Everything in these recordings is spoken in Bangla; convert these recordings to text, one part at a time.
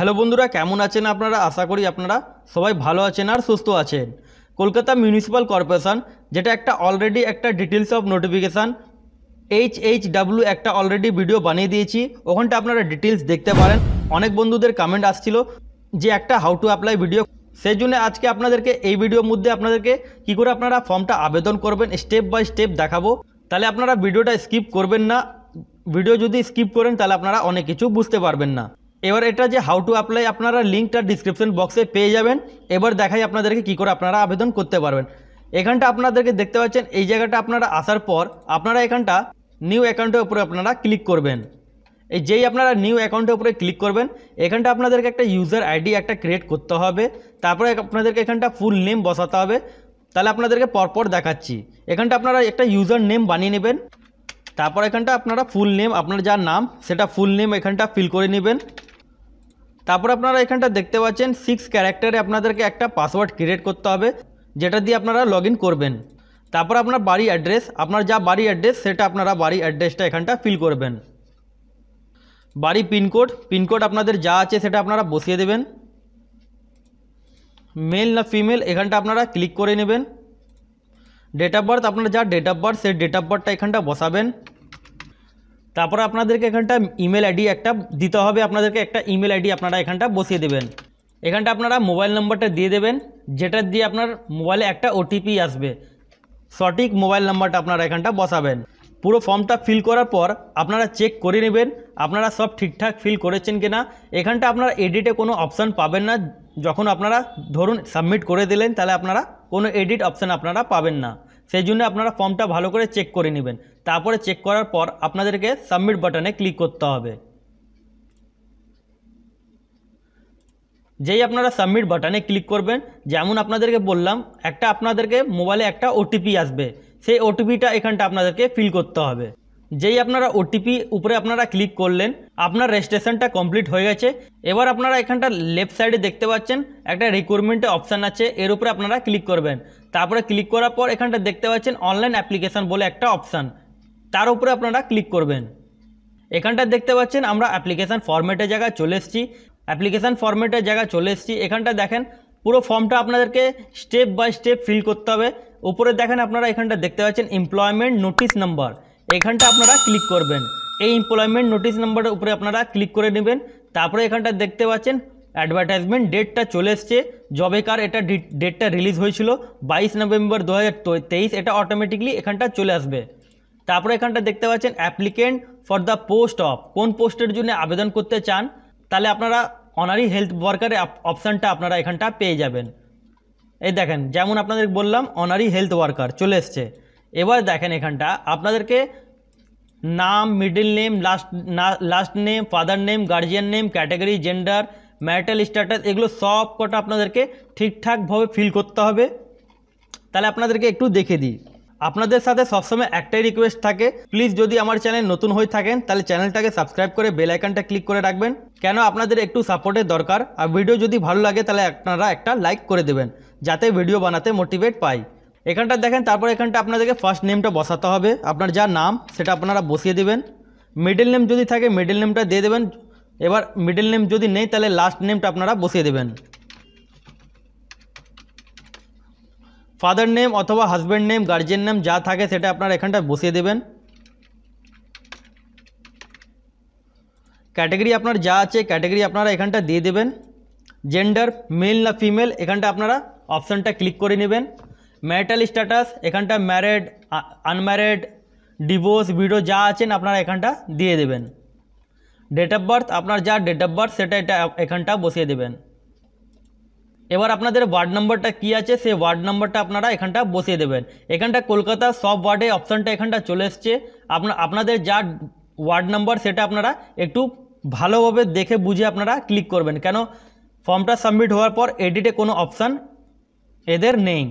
হ্যালো বন্ধুরা কেমন আছেন আপনারা আশা করি আপনারা সবাই ভালো আছেন আর সুস্থ আছেন কলকাতা মিউনিসিপ্যাল কর্পোরেশন যেটা একটা অলরেডি একটা details of notification H H W একটা অলরেডি ভিডিও বানিয়ে দিয়েছি ওখানটা আপনারা ডিটেলস দেখতে পারেন অনেক বন্ধুদের কমেন্ট আসছিল যে একটা হাউ টু অ্যাপ্লাই ভিডিও সেই জন্য আজকে আপনাদেরকে এই ভিডিওর মধ্যে আপনাদেরকে কি করে আপনারা ফর্মটা আবেদন করবেন স্টেপ বাই স্টেপ দেখাবো তাহলে আপনারা ভিডিওটা স্কিপ করবেন না ভিডিও যদি স্কিপ করেন তাহলে আপনারা অনেক কিছু বুঝতে পারবেন না এবার এটা যে হাউ টু অ্যাপ্লাই আপনারা লিঙ্কটা ডিসক্রিপশন বক্সে পেয়ে যাবেন এবার দেখাই আপনাদেরকে কি করে আপনারা আবেদন করতে পারবেন এখানটা আপনাদেরকে দেখতে পাচ্ছেন এই জায়গাটা আপনারা আসার পর আপনারা এখানটা নিউ অ্যাকাউন্টের উপরে আপনারা ক্লিক করবেন এই যেই আপনারা নিউ অ্যাকাউন্টের উপরে ক্লিক করবেন এখানটা আপনাদেরকে একটা ইউজার আইডি একটা ক্রিয়েট করতে হবে তারপরে আপনাদেরকে এখানটা ফুল নেম বসাতে হবে তাহলে আপনাদেরকে পরপর দেখাচ্ছি এখানটা আপনারা একটা ইউজার নেম বানিয়ে নেবেন তারপর এখানটা আপনারা ফুল নেম আপনার যার নাম সেটা ফুল নেম এখানটা ফিল করে নেবেন তারপর আপনারা এখানটা দেখতে পাচ্ছেন সিক্স ক্যারেক্টারে আপনাদেরকে একটা পাসওয়ার্ড ক্রিয়েট করতে হবে যেটা দিয়ে আপনারা লগ করবেন তারপর আপনার বাড়ি অ্যাড্রেস আপনার যা বাড়ি অ্যাড্রেস সেটা আপনারা বাড়ি অ্যাড্রেসটা এখানটা ফিল করবেন বাড়ি পিনকোড পিনকোড আপনাদের যা আছে সেটা আপনারা বসিয়ে দেবেন মেল না ফিমেল এখানটা আপনারা ক্লিক করে নেবেন ডেট অফ বার্থ আপনার যা ডেট অফ বার্থ সেই ডেট অফ বার্থটা এখানটা বসাবেন তারপরে আপনাদেরকে এখানটা ইমেল আইডি একটা দিতে হবে আপনাদেরকে একটা ইমেল আইডি আপনারা এখানটা বসিয়ে দেবেন এখানটা আপনারা মোবাইল নাম্বারটা দিয়ে দেবেন যেটা দিয়ে আপনার মোবাইলে একটা ওটিপি আসবে সঠিক মোবাইল নাম্বারটা আপনারা এখানটা বসাবেন পুরো ফর্মটা ফিল করার পর আপনারা চেক করে নেবেন আপনারা সব ঠিকঠাক ফিল করেছেন কি না এখানটা আপনারা এডিটে কোনো অপশান পাবেন না যখন আপনারা ধরুন সাবমিট করে দিলেন তাহলে আপনারা কোনো এডিট অপশান আপনারা পাবেন না সেই জন্য আপনারা ফর্মটা ভালো করে চেক করে নেবেন তারপরে চেক করার পর আপনাদেরকে সাবমিট বাটনে ক্লিক করতে হবে যেই আপনারা সাবমিট বাটনে ক্লিক করবেন যেমন আপনাদেরকে বললাম একটা আপনাদেরকে মোবাইলে একটা ওটিপি আসবে সেই ওটিপিটা এখানটা আপনাদেরকে ফিল করতে হবে যেই আপনারা ওটিপি উপরে আপনারা ক্লিক করলেন আপনার রেজিস্ট্রেশনটা কমপ্লিট হয়ে গেছে এবার আপনারা এখানটা লেফট সাইডে দেখতে পাচ্ছেন একটা রিকোয়ারমেন্টে অপশান আছে এর উপরে আপনারা ক্লিক করবেন তারপরে ক্লিক করার পর এখানটা দেখতে পাচ্ছেন অনলাইন অ্যাপ্লিকেশান বলে একটা অপশান তার উপরে আপনারা ক্লিক করবেন এখানটা দেখতে পাচ্ছেন আমরা অ্যাপ্লিকেশান ফর্মেটের জায়গায় চলে এসেছি অ্যাপ্লিকেশান ফর্মেটের জায়গায় চলে এসেছি এখানটা দেখেন পুরো ফর্মটা আপনাদেরকে স্টেপ বাই স্টেপ ফিল করতে হবে উপরে দেখেন আপনারা এখানটা দেখতে পাচ্ছেন এমপ্লয়মেন্ট নোটিশ নাম্বার এখানটা আপনারা ক্লিক করবেন এই এমপ্লয়মেন্ট নোটিশ নাম্বারের উপরে আপনারা ক্লিক করে নেবেন তারপরে এখানটা দেখতে পাচ্ছেন অ্যাডভার্টাইজমেন্ট ডেটটা চলে এসছে জবেকার এটা ডেটটা রিলিজ হয়েছিল বাইশ নভেম্বর দু এটা অটোমেটিকলি এখানটা চলে আসবে তারপরে এখানটা দেখতে পাচ্ছেন applicant for the post of কোন পোস্টের জন্য আবেদন করতে চান তাহলে আপনারা অনারি হেলথ ওয়ার্কারের অপশানটা আপনারা এখানটা পেয়ে যাবেন এই দেখেন যেমন আপনাদের বললাম অনারি হেলথ ওয়ার্কার চলে এসছে এবার দেখেন এখানটা আপনাদেরকে নাম middle name last last name father name guardian name category gender marital status এগুলো সব কটা আপনাদেরকে ঠিকঠাকভাবে ফিল করতে হবে তাহলে আপনাদেরকে একটু দেখে দিই আপনাদের সাথে সবসময় একটাই রিকোয়েস্ট থাকে প্লিজ যদি আমার চ্যানেল নতুন হয়ে থাকেন তাহলে চ্যানেলটাকে সাবস্ক্রাইব করে বেল আইকনটা ক্লিক করে রাখবেন কেন আপনাদের একটু সাপোর্টের দরকার আর ভিডিও যদি ভালো লাগে তাহলে আপনারা একটা লাইক করে দেবেন যাতে ভিডিও বানাতে মোটিভেট পাই এখানটা দেখেন তারপর এখানটা আপনাদেরকে ফার্স্ট নেমটা বসাতে হবে আপনার যা নাম সেটা আপনারা বসিয়ে দেবেন মিডল নেম যদি থাকে মিডল নেমটা দিয়ে দেবেন এবার মিডল নেম যদি নেই তাহলে লাস্ট নেমটা আপনারা বসিয়ে দেবেন ফাদার নেম অথবা হাজব্যান্ড নেম গার্জেন নেম যা থাকে সেটা আপনারা এখানটা বসিয়ে দেবেন ক্যাটাগরি আপনার যা আছে ক্যাটাগরি আপনারা এখানটা দিয়ে দেবেন জেন্ডার মেল না ফিমেল এখানটা আপনারা অপশানটা ক্লিক করে নেবেন ম্যারিটাল স্ট্যাটাস এখানটা ম্যারেড আনম্যারেড ডিভোর্স ভিডিও যা আছেন আপনারা এখানটা দিয়ে দেবেন ডেট অফ বার্থ আপনার যা ডেট অফ বার্থ সেটা এটা এখানটা বসিয়ে দেবেন এবার আপনাদের ওয়ার্ড নাম্বারটা কি আছে সেই ওয়ার্ড নাম্বারটা আপনারা এখানটা বসিয়ে দেবেন এখানটা কলকাতা সব ওয়ার্ডে অপশানটা এখানটা চলে এসছে আপনা আপনাদের যা ওয়ার্ড নাম্বার সেটা আপনারা একটু ভালোভাবে দেখে বুঝে আপনারা ক্লিক করবেন কেন ফর্মটা সাবমিট হওয়ার পর এডিটে কোনো অপশান এদের নেই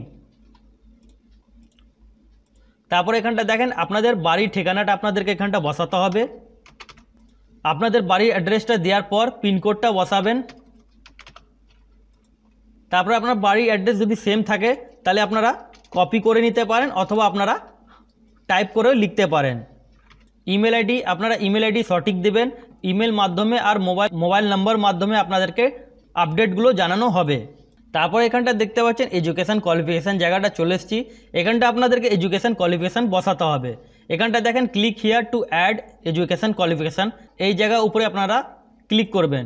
তারপরে এখানটা দেখেন আপনাদের বাড়ির ঠিকানাটা আপনাদেরকে এখানটা বসাতে হবে আপনাদের বাড়ির অ্যাড্রেসটা দেওয়ার পর পিনকোডটা বসাবেন তারপরে আপনার বাড়ির অ্যাড্রেস যদি সেম থাকে তাহলে আপনারা কপি করে নিতে পারেন অথবা আপনারা টাইপ করেও লিখতে পারেন ইমেল আইডি আপনারা ইমেল আইডি সঠিক দেবেন ইমেল মাধ্যমে আর মোবাইল মোবাইল নাম্বার মাধ্যমে আপনাদেরকে আপডেটগুলো জানানো হবে তারপর এখানটা দেখতে পাচ্ছেন এডুকেশান কোয়ালিফিকেশান জায়গাটা চলে এসেছি এখানটা আপনাদেরকে এডুকেশান কোয়ালিফিকেশান বসাতে হবে এখানটা দেখেন click here to add education qualification এই জায়গা উপরে আপনারা ক্লিক করবেন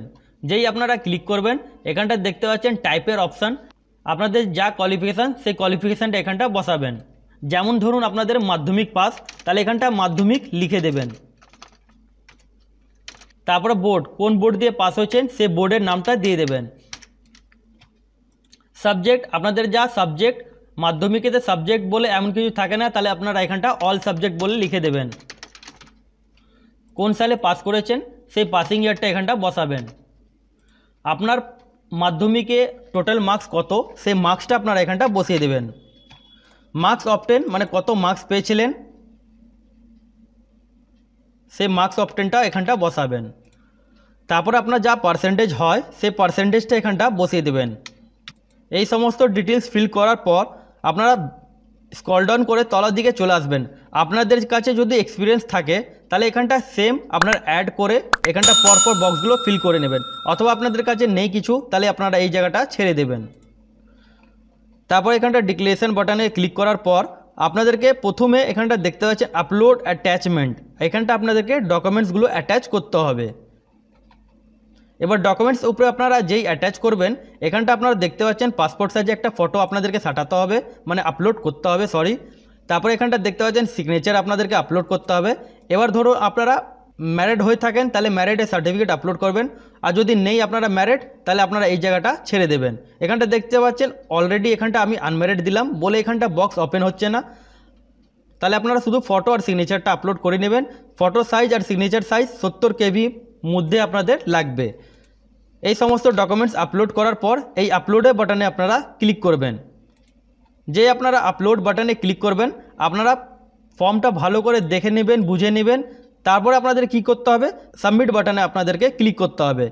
যেই আপনারা ক্লিক করবেন এখানটা দেখতে পাচ্ছেন টাইপের অপশান আপনাদের যা কোয়ালিফিকেশান সেই কোয়ালিফিকেশানটা এখানটা বসাবেন যেমন ধরুন আপনাদের মাধ্যমিক পাস তাহলে এখানটা মাধ্যমিক লিখে দেবেন তারপরে বোর্ড কোন বোর্ড দিয়ে পাস হয়েছেন সে বোর্ডের নামটা দিয়ে দেবেন সাবজেক্ট আপনাদের যা সাবজেক্ট মাধ্যমিকেতে সাবজেক্ট বলে এমন কিছু থাকে না তাহলে আপনারা এখানটা অল সাবজেক্ট বলে লিখে দেবেন কোন সালে পাস করেছেন সেই পাসিং ইয়ারটা এখানটা বসাবেন আপনার মাধ্যমিকে টোটাল মার্কস কত সেই মার্কসটা আপনারা এখানটা বসিয়ে দেবেন মার্কস অপটেন মানে কত মার্কস পেয়েছিলেন সেই মার্কস অপটেনটা এখানটা বসাবেন তারপর আপনার যা পার্সেন্টেজ হয় সেই পার্সেন্টেজটা এখানটা বসিয়ে দেবেন এই সমস্ত ডিটেলস ফিল করার পর আপনারা স্কল ডাউন করে তলার দিকে চলে আসবেন আপনাদের কাছে যদি এক্সপিরিয়েন্স থাকে তাহলে এখানটা সেম আপনার অ্যাড করে এখানটা পরপর বক্সগুলো ফিল করে নেবেন অথবা আপনাদের কাছে নেই কিছু তাহলে আপনারা এই জায়গাটা ছেড়ে দেবেন তারপর এখানটা ডিক্লেরেশন বাটনে ক্লিক করার পর আপনাদেরকে প্রথমে এখানটা দেখতে পাচ্ছেন আপলোড অ্যাটাচমেন্ট এখানটা আপনাদেরকে ডকুমেন্টসগুলো অ্যাটাচ করতে হবে এবার ডকুমেন্টস উপরে আপনারা যেই অ্যাটাচ করবেন এখানটা আপনারা দেখতে পাচ্ছেন পাসপোর্ট সাইজে একটা ফটো আপনাদেরকে সাটাতে হবে মানে আপলোড করতে হবে সরি তারপরে এখানটা দেখতে পাচ্ছেন সিগনেচার আপনাদেরকে আপলোড করতে হবে এবার ধরুন আপনারা ম্যারেড হয়ে থাকেন তাহলে ম্যারেডের সার্টিফিকেট আপলোড করবেন আর যদি নেই আপনারা ম্যারেড তাহলে আপনারা এই জায়গাটা ছেড়ে দেবেন এখানটা দেখতে পাচ্ছেন অলরেডি এখানটা আমি আনম্যারেড দিলাম বলে এখানটা বক্স ওপেন হচ্ছে না তাহলে আপনারা শুধু ফটো আর সিগনেচারটা আপলোড করে নেবেন ফটো সাইজ আর সিগনেচার সাইজ সত্তর কেভি মধ্যে আপনাদের লাগবে এই সমস্ত ডকুমেন্টস আপলোড করার পর এই আপলোডে বাটনে আপনারা ক্লিক করবেন যে আপনারা আপলোড বাটনে ক্লিক করবেন আপনারা ফর্মটা ভালো করে দেখে নেবেন বুঝে নেবেন তারপরে আপনাদের কি করতে হবে সাবমিট বাটনে আপনাদেরকে ক্লিক করতে হবে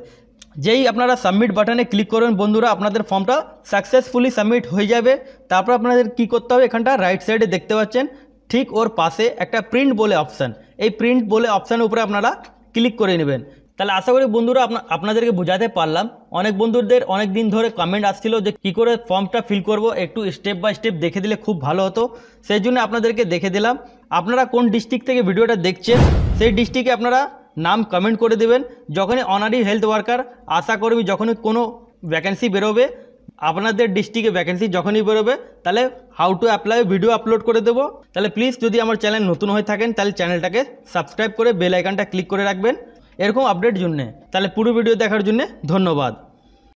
যেই আপনারা সাবমিট বাটনে ক্লিক করবেন বন্ধুরা আপনাদের ফর্মটা সাকসেসফুলি সাবমিট হয়ে যাবে তারপর আপনাদের কি করতে হবে এখানটা রাইট সাইডে দেখতে পাচ্ছেন ঠিক ওর পাশে একটা প্রিন্ট বলে অপশান এই প্রিন্ট বলে অপশানের উপরে আপনারা ক্লিক করে নেবেন তাহলে আশা করি বন্ধুরা আপনাদেরকে বোঝাতে পারলাম অনেক বন্ধুদের অনেক দিন ধরে কমেন্ট আসছিল যে কী করে ফর্মটা ফিল করব একটু স্টেপ বাই স্টেপ দেখে দিলে খুব ভালো হতো সেই জন্য আপনাদেরকে দেখে দিলাম আপনারা কোন ডিস্ট্রিক্ট থেকে ভিডিওটা দেখছেন সেই ডিস্ট্রিক্টে আপনারা নাম কমেন্ট করে দেবেন যখনই অনারি হেলথ ওয়ার্কার আশা করবি যখনই কোনো ভ্যাকেন্সি বেরোবে আপনাদের ডিস্ট্রিক্টে ভ্যাকেন্সি যখনই বেরোবে তাহলে how to apply video upload করে দেবো তাহলে প্লিজ যদি আমার চ্যানেল নতুন হয়ে থাকেন তাহলে চ্যানেলটাকে সাবস্ক্রাইব করে বেল আইকনটা ক্লিক করে রাখবেন এরকম আপডেট জন্যে তাহলে পুরো ভিডিও দেখার জন্যে ধন্যবাদ